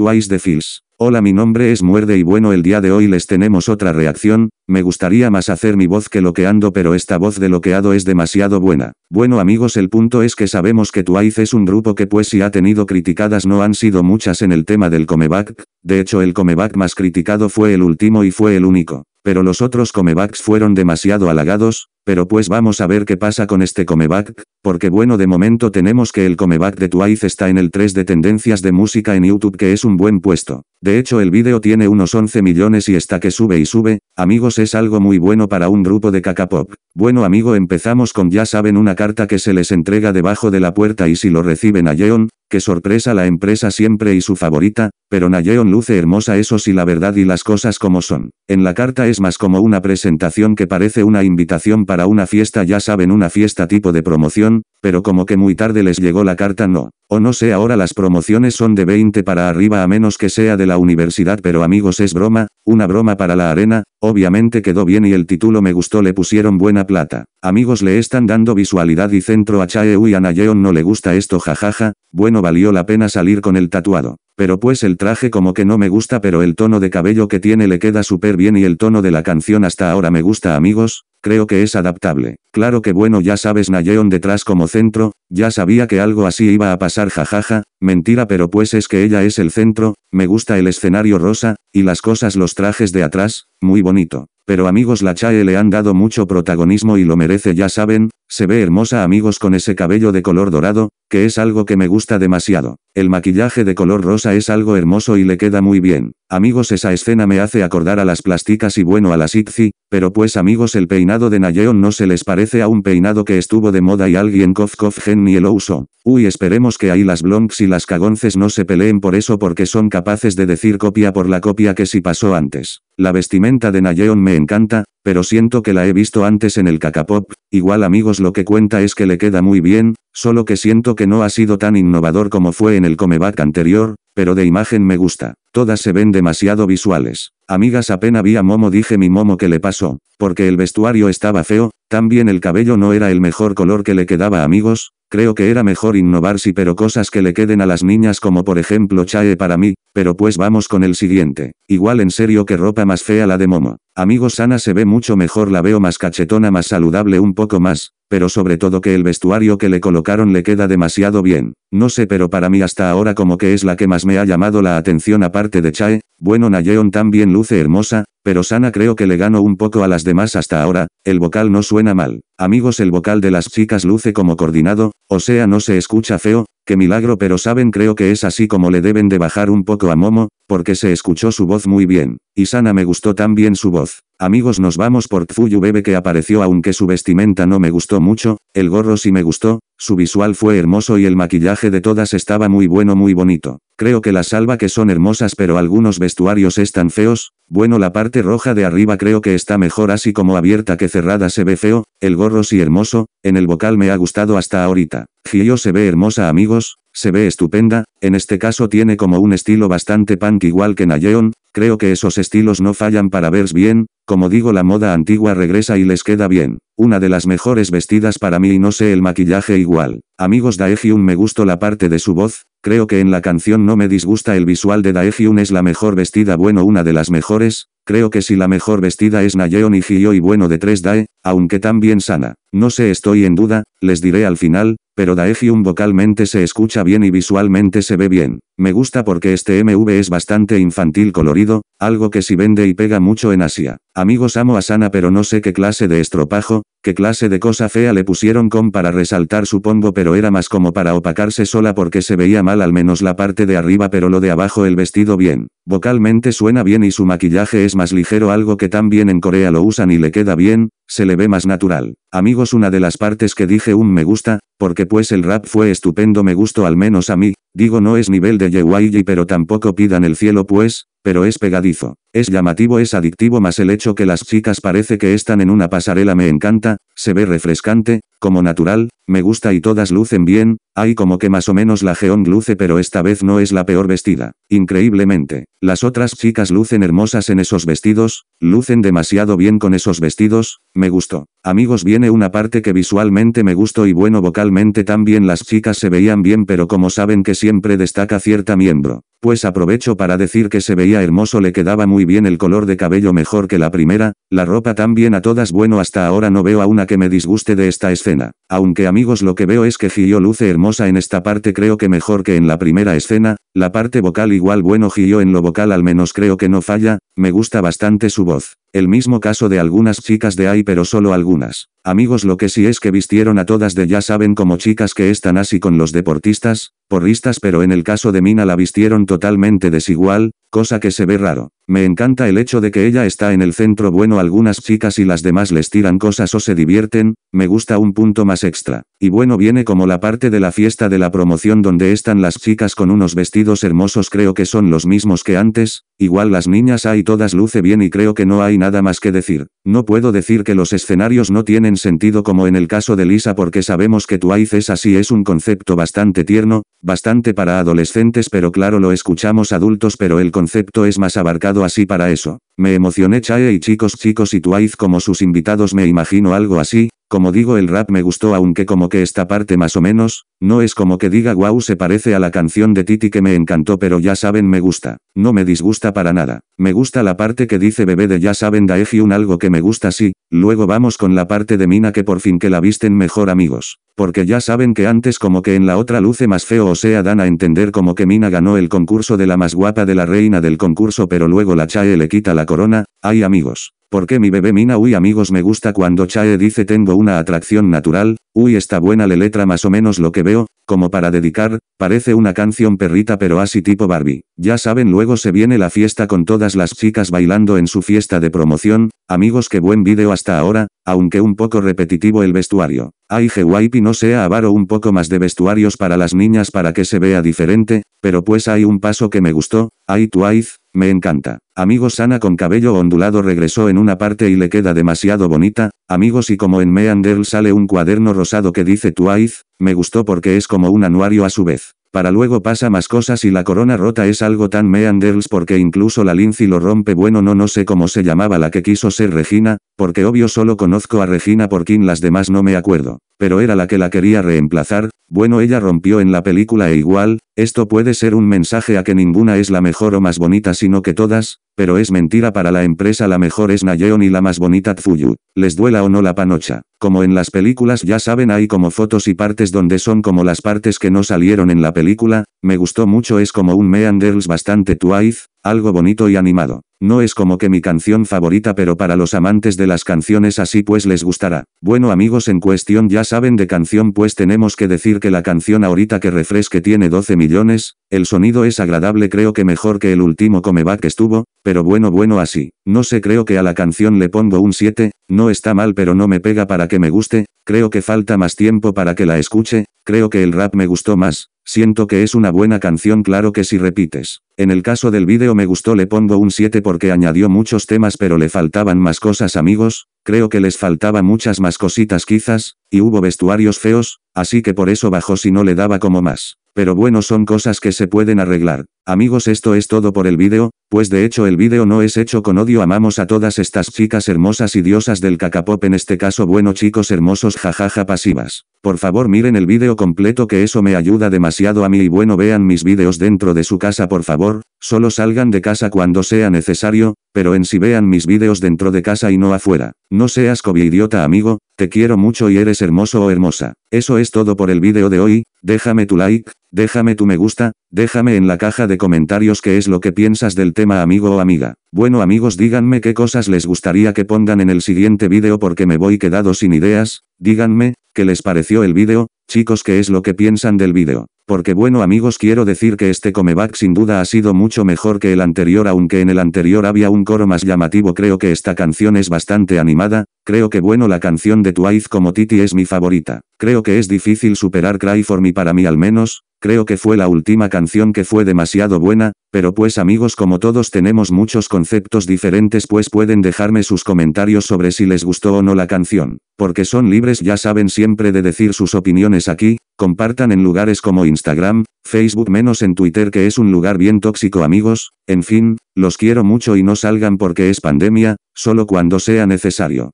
Twice the Fils. Hola mi nombre es Muerde y bueno el día de hoy les tenemos otra reacción, me gustaría más hacer mi voz que loqueando, pero esta voz de lo es demasiado buena. Bueno amigos el punto es que sabemos que Twice es un grupo que pues si ha tenido criticadas no han sido muchas en el tema del comeback, de hecho el comeback más criticado fue el último y fue el único pero los otros comebacks fueron demasiado halagados, pero pues vamos a ver qué pasa con este comeback, porque bueno de momento tenemos que el comeback de Twice está en el 3 de tendencias de música en YouTube que es un buen puesto. De hecho el vídeo tiene unos 11 millones y está que sube y sube, amigos es algo muy bueno para un grupo de cacapop. Bueno amigo empezamos con ya saben una carta que se les entrega debajo de la puerta y si lo reciben a Yeon, que sorpresa la empresa siempre y su favorita, pero Nayeon luce hermosa eso sí la verdad y las cosas como son. En la carta es más como una presentación que parece una invitación para una fiesta ya saben una fiesta tipo de promoción, pero como que muy tarde les llegó la carta no, o no sé ahora las promociones son de 20 para arriba a menos que sea de la universidad pero amigos es broma, una broma para la arena, obviamente quedó bien y el título me gustó le pusieron buena plata, amigos le están dando visualidad y centro a Chaeu y a Nayeon no le gusta esto jajaja, bueno valió la pena salir con el tatuado, pero pues el traje como que no me gusta pero el tono de cabello que tiene le queda súper bien y el tono de la canción hasta ahora me gusta amigos, creo que es adaptable. Claro que bueno ya sabes Nayeon detrás como centro, ya sabía que algo así iba a pasar jajaja, mentira pero pues es que ella es el centro, me gusta el escenario rosa, y las cosas los trajes de atrás, muy bonito. Pero amigos la Chae le han dado mucho protagonismo y lo merece ya saben, se ve hermosa amigos con ese cabello de color dorado, que es algo que me gusta demasiado. El maquillaje de color rosa es algo hermoso y le queda muy bien. Amigos esa escena me hace acordar a las plásticas y bueno a las Itzy, pero pues amigos el peinado de Nayeon no se les parece a un peinado que estuvo de moda y alguien Kof Kof ni lo usó. Uy esperemos que ahí las Blonks y las Cagonces no se peleen por eso porque son capaces de decir copia por la copia que si sí pasó antes. La vestimenta de Nayeon me encanta, pero siento que la he visto antes en el Kakapop, igual amigos lo que cuenta es que le queda muy bien, solo que siento que no ha sido tan innovador como fue en el comeback anterior, pero de imagen me gusta, todas se ven demasiado visuales. Amigas apenas vi a Momo dije mi Momo que le pasó, porque el vestuario estaba feo, también el cabello no era el mejor color que le quedaba amigos, creo que era mejor innovar si pero cosas que le queden a las niñas como por ejemplo Chae para mí, pero pues vamos con el siguiente igual en serio que ropa más fea la de Momo. Amigos sana se ve mucho mejor la veo más cachetona más saludable un poco más, pero sobre todo que el vestuario que le colocaron le queda demasiado bien. No sé pero para mí hasta ahora como que es la que más me ha llamado la atención aparte de Chae, bueno Nayeon también luce hermosa, pero Sana creo que le gano un poco a las demás hasta ahora, el vocal no suena mal. Amigos el vocal de las chicas luce como coordinado, o sea no se escucha feo, que milagro pero saben creo que es así como le deben de bajar un poco a Momo, porque se escuchó su voz muy bien, y sana me gustó también su voz. Amigos nos vamos por Tfuyu Bebe que apareció aunque su vestimenta no me gustó mucho, el gorro sí me gustó, su visual fue hermoso y el maquillaje de todas estaba muy bueno muy bonito. Creo que las salva que son hermosas pero algunos vestuarios están feos, bueno la parte roja de arriba creo que está mejor así como abierta que cerrada se ve feo, el gorro sí hermoso, en el vocal me ha gustado hasta ahorita. Gio se ve hermosa amigos, se ve estupenda, en este caso tiene como un estilo bastante punk igual que Nayeon, creo que esos estilos no fallan para verse bien, como digo la moda antigua regresa y les queda bien, una de las mejores vestidas para mí y no sé el maquillaje igual. Amigos Daehyun me gustó la parte de su voz, creo que en la canción no me disgusta el visual de Daehyun es la mejor vestida bueno una de las mejores, creo que si la mejor vestida es Nayeon y Hyo y bueno de 3 Dae, aunque también sana, no sé estoy en duda, les diré al final, pero un vocalmente se escucha bien y visualmente se ve bien. Me gusta porque este MV es bastante infantil colorido, algo que si vende y pega mucho en Asia. Amigos amo a Sana pero no sé qué clase de estropajo, qué clase de cosa fea le pusieron con para resaltar supongo pero era más como para opacarse sola porque se veía mal al menos la parte de arriba pero lo de abajo el vestido bien. Vocalmente suena bien y su maquillaje es más ligero algo que también en Corea lo usan y le queda bien, se ve más natural. Amigos una de las partes que dije un me gusta, porque pues el rap fue estupendo me gustó al menos a mí, digo no es nivel de YG, pero tampoco pidan el cielo pues, pero es pegadizo. Es llamativo, es adictivo más el hecho que las chicas parece que están en una pasarela me encanta, se ve refrescante, como natural, me gusta y todas lucen bien, hay como que más o menos la Geon luce pero esta vez no es la peor vestida. Increíblemente, las otras chicas lucen hermosas en esos vestidos, lucen demasiado bien con esos vestidos, me gustó. Amigos viene una parte que visualmente me gustó y bueno vocalmente también las chicas se veían bien pero como saben que siempre destaca cierta miembro, pues aprovecho para decir que se veía hermoso le quedaba muy bien el color de cabello mejor que la primera, la ropa también a todas bueno hasta ahora no veo a una que me disguste de esta escena, aunque amigos lo que veo es que Gio luce hermosa en esta parte creo que mejor que en la primera escena, la parte vocal igual bueno Gio en lo vocal al menos creo que no falla, me gusta bastante su voz. El mismo caso de algunas chicas de ahí pero solo algunas. Amigos lo que sí es que vistieron a todas de ya saben como chicas que están así con los deportistas, porristas pero en el caso de Mina la vistieron totalmente desigual, cosa que se ve raro. Me encanta el hecho de que ella está en el centro bueno algunas chicas y las demás les tiran cosas o se divierten, me gusta un punto más extra. Y bueno viene como la parte de la fiesta de la promoción donde están las chicas con unos vestidos hermosos creo que son los mismos que antes, igual las niñas hay todas luce bien y creo que no hay nada más que decir. No puedo decir que los escenarios no tienen sentido como en el caso de Lisa porque sabemos que Twice es así es un concepto bastante tierno, Bastante para adolescentes pero claro lo escuchamos adultos pero el concepto es más abarcado así para eso. Me emocioné Chae y chicos chicos y Twice como sus invitados me imagino algo así, como digo el rap me gustó aunque como que esta parte más o menos, no es como que diga wow se parece a la canción de Titi que me encantó pero ya saben me gusta, no me disgusta para nada, me gusta la parte que dice bebé de ya saben un algo que me gusta sí, luego vamos con la parte de Mina que por fin que la visten mejor amigos, porque ya saben que antes como que en la otra luce más feo o sea dan a entender como que Mina ganó el concurso de la más guapa de la reina del concurso pero luego la Chae le quita la corona, ay amigos, ¿por qué mi bebé Mina? Uy amigos me gusta cuando Chae dice tengo una atracción natural, uy está buena la letra más o menos lo que veo, como para dedicar, parece una canción perrita pero así tipo Barbie. Ya saben luego se viene la fiesta con todas las chicas bailando en su fiesta de promoción, amigos qué buen vídeo hasta ahora, aunque un poco repetitivo el vestuario. Ay Jewipi no sea avaro un poco más de vestuarios para las niñas para que se vea diferente, pero pues hay un paso que me gustó, ay Twice, me encanta. Amigos Sana con cabello ondulado regresó en una parte y le queda demasiado bonita, amigos y como en meanderl sale un cuaderno rosado que dice Twice, me gustó porque es como un anuario a su vez. Para luego pasa más cosas y la corona rota es algo tan Meanders porque incluso la Lindsay lo rompe bueno no no sé cómo se llamaba la que quiso ser Regina, porque obvio solo conozco a Regina por quien las demás no me acuerdo, pero era la que la quería reemplazar, bueno ella rompió en la película e igual, esto puede ser un mensaje a que ninguna es la mejor o más bonita sino que todas, pero es mentira para la empresa la mejor es Nayeon y la más bonita Tzuyu, les duela o no la panocha, como en las películas ya saben hay como fotos y partes donde son como las partes que no salieron en la película, me gustó mucho es como un Mean bastante twice, algo bonito y animado. No es como que mi canción favorita pero para los amantes de las canciones así pues les gustará. Bueno amigos en cuestión ya saben de canción pues tenemos que decir que la canción ahorita que refresque tiene 12 millones, el sonido es agradable creo que mejor que el último comeback estuvo, pero bueno bueno así. No sé creo que a la canción le pongo un 7, no está mal pero no me pega para que me guste, creo que falta más tiempo para que la escuche, creo que el rap me gustó más, Siento que es una buena canción claro que si repites. En el caso del vídeo me gustó le pongo un 7 porque añadió muchos temas pero le faltaban más cosas amigos, creo que les faltaba muchas más cositas quizás, y hubo vestuarios feos, así que por eso bajó si no le daba como más. Pero bueno son cosas que se pueden arreglar. Amigos esto es todo por el vídeo, pues de hecho el vídeo no es hecho con odio amamos a todas estas chicas hermosas y diosas del cacapop en este caso bueno chicos hermosos jajaja pasivas. Por favor miren el vídeo completo que eso me ayuda demasiado a mí y bueno vean mis vídeos dentro de su casa por favor, solo salgan de casa cuando sea necesario, pero en si vean mis vídeos dentro de casa y no afuera. No seas idiota amigo, te quiero mucho y eres hermoso o hermosa. Eso es todo por el vídeo de hoy, Déjame tu like, déjame tu me gusta, déjame en la caja de comentarios qué es lo que piensas del tema amigo o amiga. Bueno amigos díganme qué cosas les gustaría que pongan en el siguiente vídeo porque me voy quedado sin ideas, díganme, qué les pareció el vídeo, chicos qué es lo que piensan del vídeo. Porque bueno amigos quiero decir que este comeback sin duda ha sido mucho mejor que el anterior aunque en el anterior había un coro más llamativo creo que esta canción es bastante animada, Creo que bueno la canción de Twice como Titi es mi favorita. Creo que es difícil superar Cry for Me para mí al menos, creo que fue la última canción que fue demasiado buena, pero pues amigos como todos tenemos muchos conceptos diferentes pues pueden dejarme sus comentarios sobre si les gustó o no la canción, porque son libres ya saben siempre de decir sus opiniones aquí, compartan en lugares como Instagram, Facebook menos en Twitter que es un lugar bien tóxico amigos, en fin, los quiero mucho y no salgan porque es pandemia, solo cuando sea necesario.